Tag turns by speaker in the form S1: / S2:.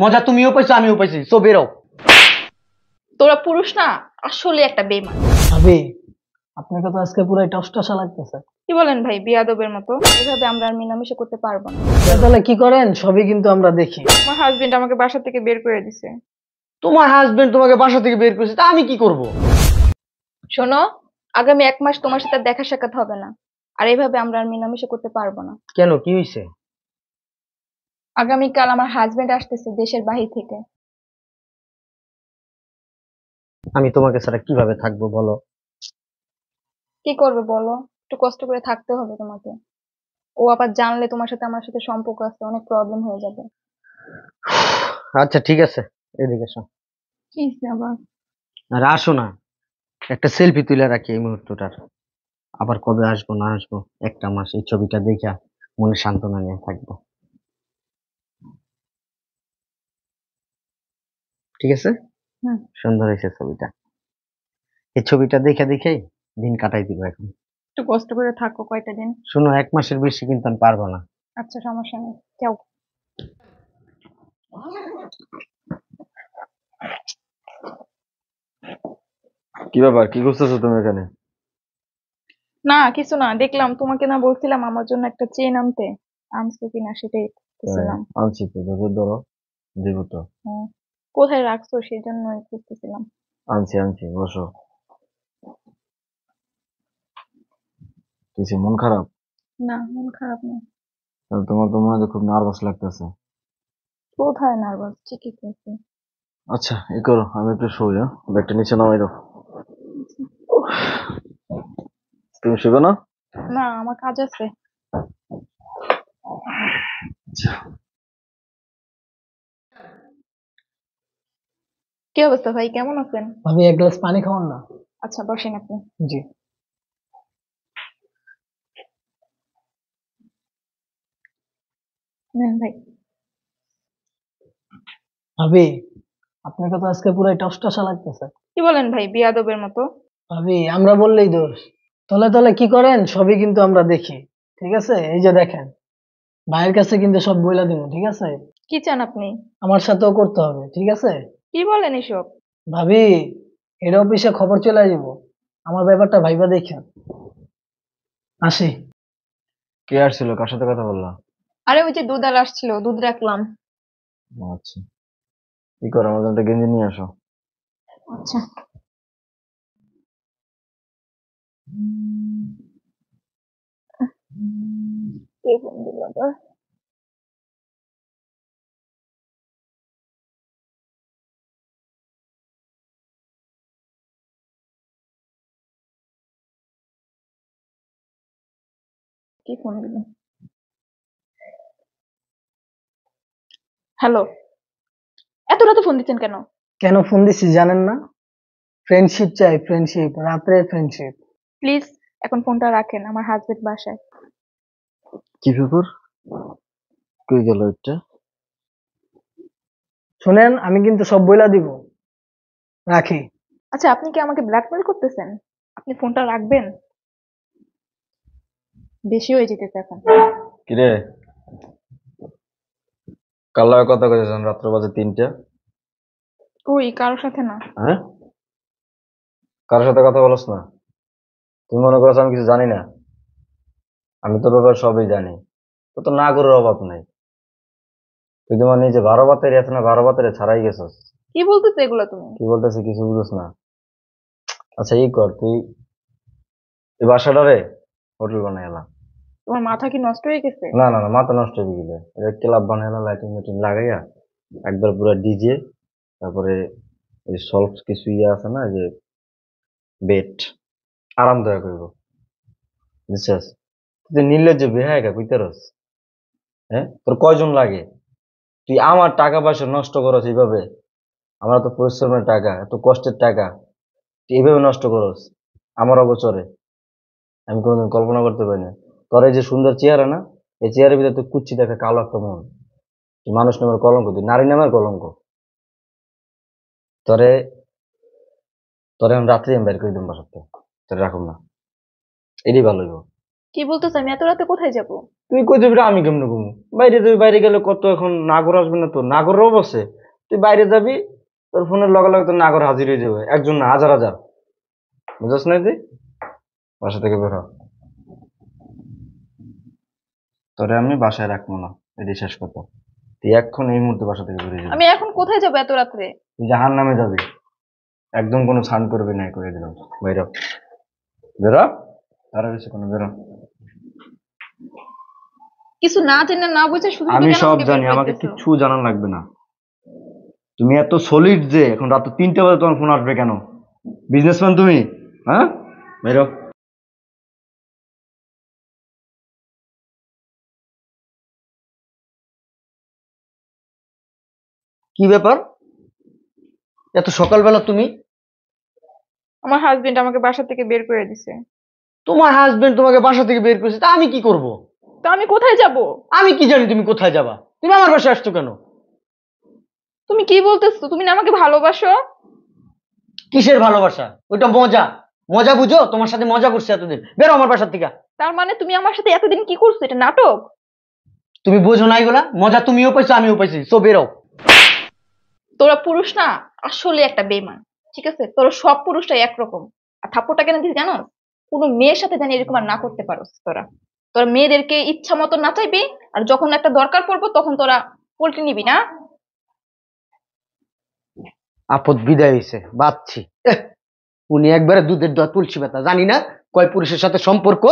S1: মজা তুমিও পাইছো আমিও পাইছি সো বেরো
S2: তোরা পুরুষ না আসলে একটা বেমান
S1: আবে আপনার কথা আজকে পুরো টসটসা লাগতেছে
S2: কি বলেন ভাই বিয়াদবের মতো এভাবে আমরা আর মিলামিশা করতে পারবো না
S1: তাহলে কি করেন সবই কিন্তু আমরা দেখি
S2: আমার হাজবেন্ড আমাকে বাসা থেকে বের করে দিছে
S1: তোমার হাজবেন্ড তোমাকে বাসা থেকে বের করেছে তা আমি কি করব
S2: শোনো আগামী এক মাস তোমার সাথে দেখা সাক্ষাৎ হবে না আর এভাবে আমরা আর মিলামিশা করতে পারবো না
S1: কেন কি হইছে
S2: আগামীকাল আমার হাজবেন্ড আসতেছে দেশের বাহির থেকে
S1: আমি তোমাকে ছাড়া কিভাবে থাকবো বলো
S2: কি করবে বলো একটু কষ্ট করে থাকতে হবে তোমাকে ও আবার জানলে তোমার সাথে আমার সাথে সম্পর্ক আছে অনেক প্রবলেম হয়ে যাবে
S1: আচ্ছা ঠিক আছে এদিকে এসো
S2: কি আবার
S1: আর আসো না একটা সেলফি তুলে রাখি এই মুহূর্তটার আবার কবে আসবো না আসবো একটা মাস এই ছবিটা দেখা মনে সান্ত্বনা নিয়ে থাকবো ঠিক আছে সুন্দর হয়েছে ছবিটা এই ছবিটা দেখে দেখে দিন কাটাই দিব এখন
S2: একটু কষ্ট করে থাকো কয়টা দিন
S1: শুনো এক মাসের বেশি কিন্তু আমি পারবো না
S2: আচ্ছা সমস্যা নেই যাও
S1: কি ব্যাপার কি করতেছো তুমি এখানে
S2: না কিছু না দেখলাম তোমাকে না বলছিলাম আমার জন্য একটা চেন আনতে আনছো কিনা সেটাই হ্যাঁ,
S1: আনছি তো ধরো দেবো তো
S2: হ্যাঁ কোথায় রাখছো সেই জন্য খুঁজতেছিলাম
S1: আনছি আনছি বসো কিছু মন খারাপ
S2: না মন খারাপ না
S1: তাহলে তোমার তো মনে হয় খুব নার্ভাস লাগতেছে
S2: কোথায় নার্ভাস ঠিকই আছে
S1: আচ্ছা এ করো আমি একটু শুই হ্যাঁ ব্যাগটা নিচে নামাই দাও তুমি শুবে না
S2: না আমার কাজ আছে আচ্ছা কি অবস্থা ভাই কেমন আছেন আমি এক
S1: গ্লাস পানি খাবো না
S2: আচ্ছা বসেন আপনি জি ভাই
S1: ভাবি আজকে পুরো টসটসা লাগতেছে
S2: কি বলেন ভাই বিয়াদবের মতো
S1: ভাবি আমরা বললেই দোষ তলে তলে কি করেন সবই কিন্তু আমরা দেখি ঠিক আছে এই যে দেখেন ভাইয়ের কাছে কিন্তু সব বইলা দিব ঠিক আছে কি চান আপনি আমার সাথেও করতে হবে ঠিক আছে
S2: কি বলেন এসব
S1: ভাবি এর অফিসে খবর চলে যাব আমার ব্যাপারটা ভাইবা দেখেন আসি কে আসছিল কার সাথে কথা বললা
S2: আরে ওই যে দুধ আর আসছিল দুধ রাখলাম
S1: আচ্ছা কি করো আমার জন্য গেঞ্জি নিয়ে আসো
S2: আচ্ছা কে ফোন দিল কি কোনগুলো হ্যালো এত রাতে ফোন দিচ্ছেন কেন
S1: কেন ফোন দিছি জানেন না ফ্রেন্ডশিপ চাই ফ্রেন্ডশিপ রাতে ফ্রেন্ডশিপ
S2: প্লিজ এখন ফোনটা রাখেন আমার হাজবেন্ড বাসায়
S1: কি ব্যাপার কই গেল এটা শুনেন আমি কিন্তু সব বইলা দিব রাখি
S2: আচ্ছা আপনি কি আমাকে ব্ল্যাকমেল করতেছেন আপনি ফোনটা রাখবেন বেশি হয়ে যেতেছে এখন
S1: কিরে কাল লাগে কথা কইছেন রাত্র বাজে তিনটা
S2: কই কারোর সাথে না
S1: হ্যাঁ কারোর সাথে কথা বলছ না তুমি মনে করছো আমি কিছু জানি না আমি তোর ব্যাপারে সবই জানি তো তো না করার অভাব নাই তুই তোমার নিজে বারো বাতের এত না বারো বাতের ছাড়াই গেছস
S2: কি বলতেছে এগুলো তুমি
S1: কি বলতেছে কিছু বুঝছ না আচ্ছা এই কর তুই এই বাসাটা হোটেল বানাই এলাম
S2: তোমার মাথা কি নষ্ট হয়ে গেছে না না না
S1: মাথা নষ্ট হয়ে গেছে এটা ক্লাব বানাইলা লাইটিং মিটিং লাগাইয়া একবার পুরো ডিজে তারপরে এই সলভ কিছু ইয়ে আছে না যে বেড আরামদায়ক হইব বিশ্বাস তুই নির্লজ্জ বেহায়গা কইতারস হ্যাঁ তোর কয়জন লাগে তুই আমার টাকা পয়সা নষ্ট করস এইভাবে আমার তো পরিশ্রমের টাকা এত কষ্টের টাকা তুই এইভাবে নষ্ট করস আমার অবচরে আমি কোনোদিন কল্পনা করতে পারি না তোর এই যে সুন্দর চেহারা না এই চেয়ারের ভিতরে তো কুচ্ছি দেখে কালো একটা মন মানুষ নামের কলঙ্ক তুই নারী নামের কলঙ্ক তরে তরে আমি রাত্রি আমি বের করে দিন বাসার তো তোরে রাখুন না এটাই ভালো হইব
S2: কি বলতো আমি এত রাতে কোথায় যাব
S1: তুই কই যাবি আমি কেমনে ঘুমু বাইরে যাবি বাইরে গেলে কত এখন নাগর আসবে না তো নাগরও বসে তুই বাইরে যাবি তোর ফোনের লগে লগে তোর নাগর হাজির হয়ে যাবে একজন না হাজার হাজার বুঝাস না তুই বাসা থেকে বের হ তোরে আমি বাসায় রাখবো না এটা শেষ কথা তুই এখন এই মুহূর্তে বাসা থেকে বেরিয়ে যাবি আমি
S2: এখন কোথায় যাবো এত রাত্রে
S1: তুই জাহান নামে যাবি একদম কোনো স্নান করবি না করে দিলাম বেরো বেরো তারা বেশি কোনো বেরো
S2: কিছু না জেনে না বুঝে শুধু আমি সব জানি আমাকে
S1: কিছু জানার লাগবে না তুমি এত সলিড যে এখন রাত তিনটে বাজে তোমার ফোন আসবে কেন বিজনেসম্যান তুমি
S2: হ্যাঁ বেরো কি ব্যাপার এত সকালবেলা তুমি আমার হাজবেন্ড আমাকে বাসা থেকে বের করে দিছে
S1: তোমার হাজবেন্ড তোমাকে বাসা থেকে বের করেছে তা আমি কি করব
S2: তা আমি কোথায় যাব
S1: আমি কি জানি তুমি কোথায় যাবা তুমি আমার বাসায় আসছো কেন
S2: তুমি কি বলতেছো তুমি না আমাকে ভালোবাসো
S1: কিসের ভালোবাসা ওইটা মজা মজা বুঝো তোমার সাথে মজা করছি এতদিন বেরো আমার বাসা থেকে
S2: তার মানে তুমি আমার সাথে এতদিন কি করছো এটা নাটক
S1: তুমি বোঝো না এগুলা মজা তুমিও পাইছো আমিও পাইছি সো বেরো
S2: তোরা পুরুষ না আসলে একটা বেমান ঠিক আছে তোরা সব পুরুষটা একরকম আর থাপ্পড়টা কেন দিস জানো কোনো মেয়ের সাথে জানি এরকম আর না করতে পারো তোরা তোরা মেয়েদেরকে ইচ্ছা মতো না চাইবি আর যখন একটা দরকার পড়বো তখন তোরা পোল্ট্রি নিবি না
S1: আপদ বিদায় হয়েছে বাঁচছি উনি একবারে
S2: দুধের দোয়া তুলসী ব্যথা জানি না কয় পুরুষের সাথে সম্পর্ক